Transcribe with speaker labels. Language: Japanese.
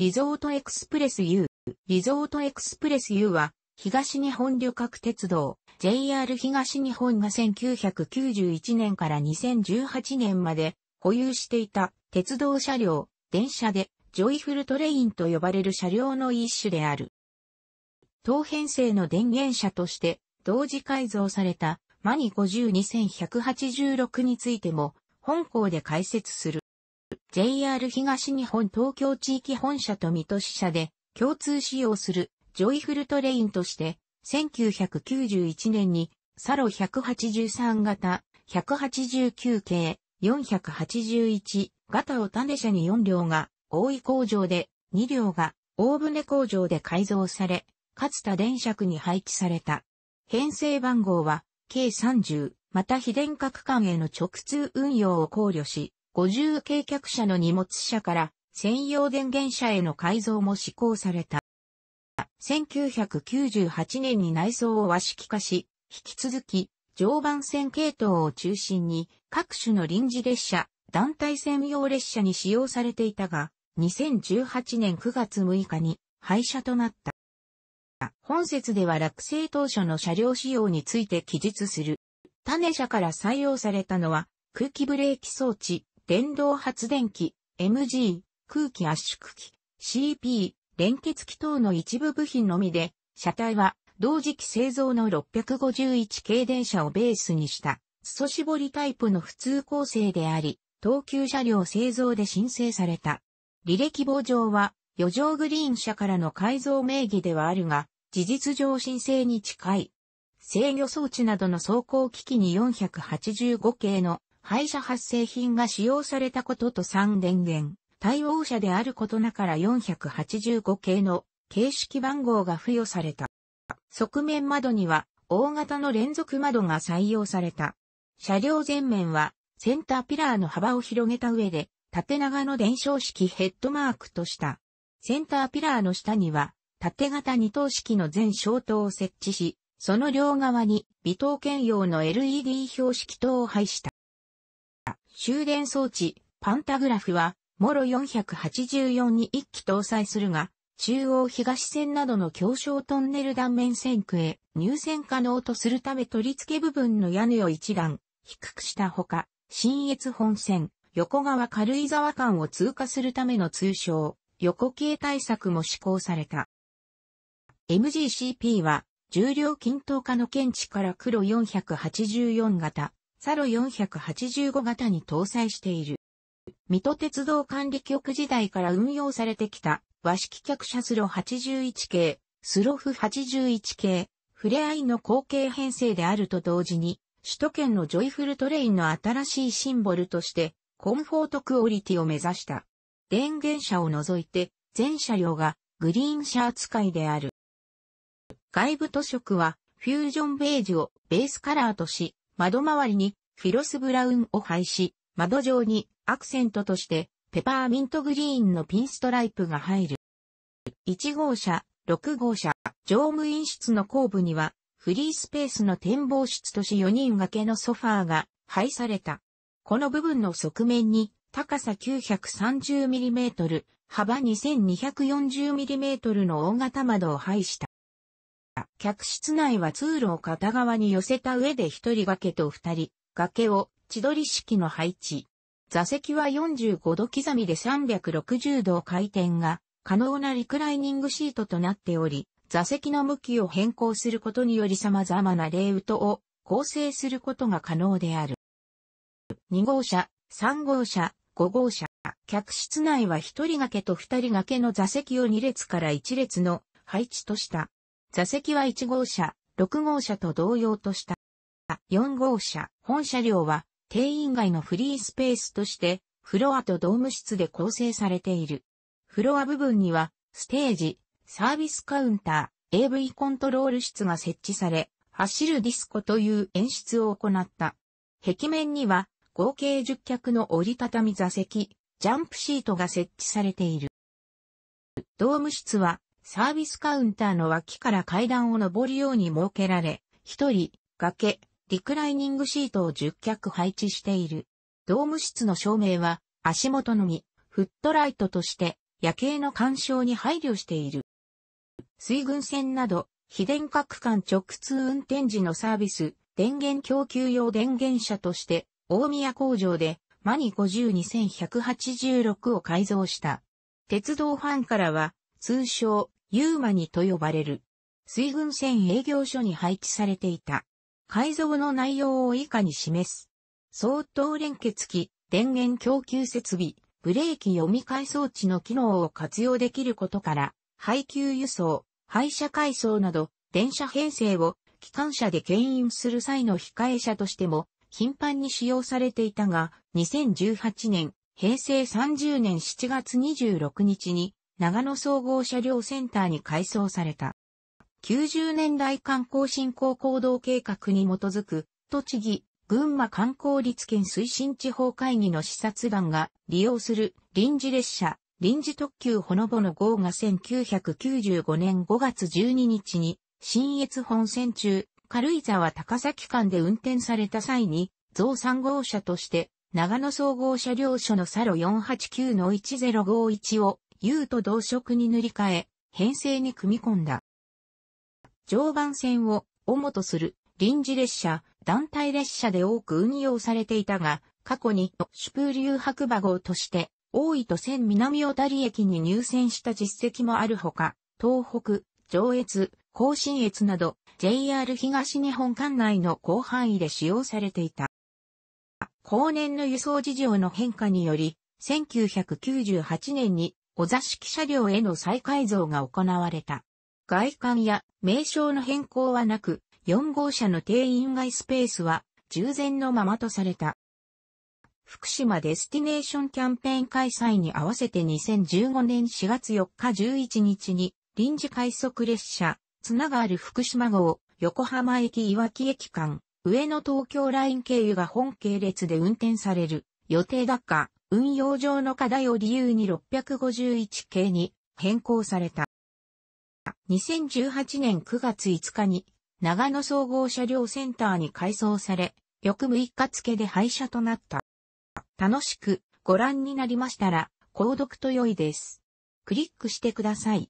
Speaker 1: リゾートエクスプレス U。リゾートエクスプレス U は、東日本旅客鉄道、JR 東日本が1991年から2018年まで保有していた鉄道車両、電車で、ジョイフルトレインと呼ばれる車両の一種である。当編成の電源車として、同時改造されたマニ52186についても、本校で解説する。JR 東日本東京地域本社と水戸支社で共通使用するジョイフルトレインとして、1991年にサロ183型、189系、481型を種車に4両が大井工場で、2両が大船工場で改造され、かつた電区に配置された。編成番号は、計30、また非電化区間への直通運用を考慮し、50計客車の荷物車から専用電源車への改造も施行された。1998年に内装を和式化し、引き続き常磐線系統を中心に各種の臨時列車、団体専用列車に使用されていたが、2018年9月6日に廃車となった。本節では落成当初の車両使用について記述する。種車から採用されたのは空気ブレーキ装置、電動発電機、MG、空気圧縮機、CP、連結機等の一部部品のみで、車体は同時期製造の651系電車をベースにした、裾絞りタイプの普通構成であり、東急車両製造で申請された。履歴簿上は、余剰グリーン車からの改造名義ではあるが、事実上申請に近い。制御装置などの走行機器に485系の廃車発生品が使用されたことと3電源、対応車であることなから485系の形式番号が付与された。側面窓には大型の連続窓が採用された。車両前面はセンターピラーの幅を広げた上で縦長の伝承式ヘッドマークとした。センターピラーの下には縦型二等式の全小灯を設置し、その両側に微灯兼用の LED 標識灯を配した。終電装置、パンタグラフは、モロ484に1機搭載するが、中央東線などの狭小トンネル断面線区へ入線可能とするため取り付け部分の屋根を一段低くしたほか、新越本線、横川軽井沢間を通過するための通称、横形対策も施行された。MGCP は、重量均等化の検知から黒484型、サロ485型に搭載している。水戸鉄道管理局時代から運用されてきた和式客車スロ81系、スロフ81系、触れ合いの後継編成であると同時に、首都圏のジョイフルトレインの新しいシンボルとして、コンフォートクオリティを目指した。電源車を除いて、全車両がグリーン車扱いである。外部塗色は、フュージョンベージュをベースカラーとし、窓周りにフィロスブラウンを配し、窓上にアクセントとしてペパーミントグリーンのピンストライプが入る。1号車、6号車、乗務員室の後部にはフリースペースの展望室とし4人掛けのソファーが配された。この部分の側面に高さ 930mm、幅 2240mm の大型窓を配した。客室内は通路を片側に寄せた上で一人掛けと二人掛けを千鳥式の配置。座席は45度刻みで360度回転が可能なリクライニングシートとなっており、座席の向きを変更することにより様々なレイウトを構成することが可能である。2号車、3号車、5号車、客室内は1人掛けと2人掛けの座席を2列から1列の配置とした。座席は1号車、6号車と同様とした。4号車、本車両は定員外のフリースペースとして、フロアとドーム室で構成されている。フロア部分には、ステージ、サービスカウンター、AV コントロール室が設置され、走るディスコという演出を行った。壁面には、合計10脚の折りたたみ座席、ジャンプシートが設置されている。ドーム室は、サービスカウンターの脇から階段を上るように設けられ、一人、崖、リクライニングシートを10脚配置している。ドーム室の照明は足元のみ、フットライトとして夜景の干渉に配慮している。水軍船など、非電区間直通運転時のサービス、電源供給用電源車として、大宮工場で、マニ52186を改造した。鉄道ファンからは、通称、ユーマニと呼ばれる、水軍船営業所に配置されていた。改造の内容を以下に示す。相当連結機、電源供給設備、ブレーキ読み替え装置の機能を活用できることから、配給輸送、廃車改装など、電車編成を機関車で牽引する際の控え車としても、頻繁に使用されていたが、2018年、平成30年7月26日に、長野総合車両センターに改装された。90年代観光振興行動計画に基づく、栃木、群馬観光立県推進地方会議の視察団が利用する臨時列車、臨時特急ほのぼの号が1995年5月12日に、新越本線中、軽井沢高崎間で運転された際に、増産号車として、長野総合車両所のサロ489-1051を釉と同色に塗り替え、編成に組み込んだ。常磐線を主とする臨時列車、団体列車で多く運用されていたが、過去にシュプー流白馬号として、大井と線南小谷駅に入線した実績もあるほか、東北、上越、甲信越など JR 東日本管内の広範囲で使用されていた。後年の輸送事情の変化により、1998年にお座敷車両への再改造が行われた。外観や名称の変更はなく、4号車の定員外スペースは従前のままとされた。福島デスティネーションキャンペーン開催に合わせて2015年4月4日11日に臨時快速列車、つながる福島号、横浜駅岩木駅間、上野東京ライン経由が本系列で運転される予定だた。運用上の課題を理由に651系に変更された。2018年9月5日に長野総合車両センターに改装され、翌6日付で廃車となった。楽しくご覧になりましたら、購読と良いです。クリックしてください。